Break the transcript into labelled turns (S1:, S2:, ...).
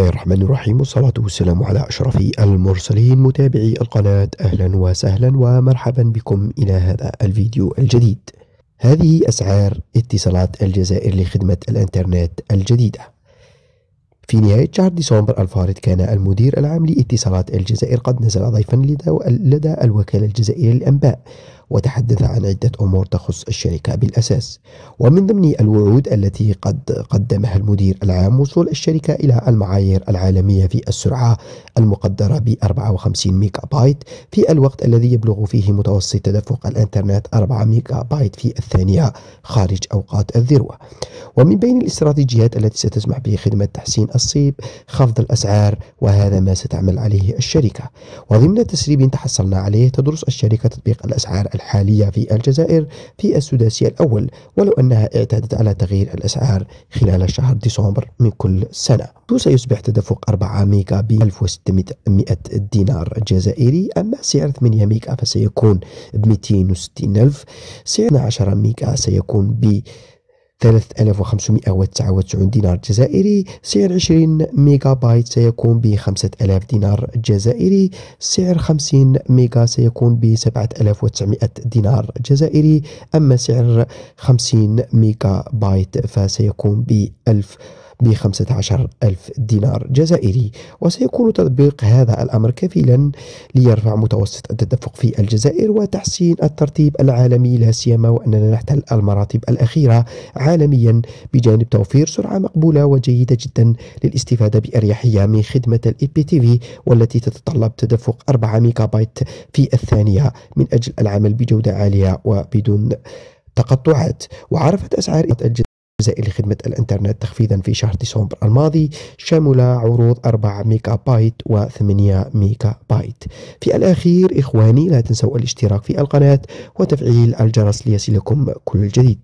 S1: الله الرحمن الرحيم والصلاة والسلام على أشرف المرسلين متابعي القناة أهلا وسهلا ومرحبا بكم إلى هذا الفيديو الجديد هذه أسعار اتصالات الجزائر لخدمة الإنترنت الجديدة في نهاية شهر ديسمبر الفارط كان المدير العام لاتصالات الجزائر قد نزل ضيفا لدى الوكالة الجزائرية للأنباء وتحدث عن عدة أمور تخص الشركة بالأساس ومن ضمن الوعود التي قد قدمها المدير العام وصول الشركة إلى المعايير العالمية في السرعة المقدرة ب 54 ميجا بايت في الوقت الذي يبلغ فيه متوسط تدفق الإنترنت 4 ميجا بايت في الثانية خارج أوقات الذروة ومن بين الاستراتيجيات التي ستسمح به خدمة تحسين الصيب خفض الأسعار وهذا ما ستعمل عليه الشركة وضمن تسريب تحصلنا عليه تدرس الشركة تطبيق الأسعار الحالية في الجزائر في السداسي الأول ولو أنها اعتادت على تغيير الأسعار خلال شهر ديسمبر من كل سنة سيصبح تدفق 4 ميجا ب 1600 دينار جزائري أما سعر 8 ميجا فسيكون ب 260 ألف سعر 12 ميجا سيكون ب 3599 دينار جزائري سعر 20 ميجا بايت سيكون ب 5000 دينار جزائري سعر 50 ميجا سيكون ب 7900 دينار جزائري أما سعر 50 ميجا بايت فسيكون ب 1000 ب 15 ألف دينار جزائري وسيكون تطبيق هذا الأمر كفيلا ليرفع متوسط التدفق في الجزائر وتحسين الترتيب العالمي لا سيما وأننا نحتل المراتب الأخيرة عالميا بجانب توفير سرعة مقبولة وجيدة جدا للاستفادة بأريحية من خدمة الاي بي تي في والتي تتطلب تدفق 4 ميجا بايت في الثانية من أجل العمل بجودة عالية وبدون تقطعات وعرفت أسعار الجزائر الجزائري لخدمة الإنترنت تخفيضا في شهر ديسمبر الماضي شمل عروض 4 ميجا بايت و8 ميجا بايت في الأخير إخواني لا تنسوا الاشتراك في القناة وتفعيل الجرس ليصلكم كل جديد